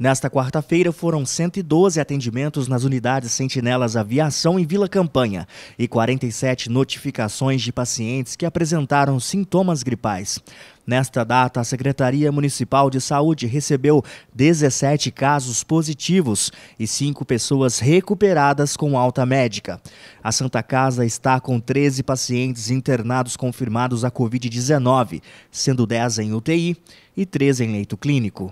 Nesta quarta-feira, foram 112 atendimentos nas unidades Sentinelas Aviação em Vila Campanha e 47 notificações de pacientes que apresentaram sintomas gripais. Nesta data, a Secretaria Municipal de Saúde recebeu 17 casos positivos e 5 pessoas recuperadas com alta médica. A Santa Casa está com 13 pacientes internados confirmados a Covid-19, sendo 10 em UTI e 3 em leito clínico.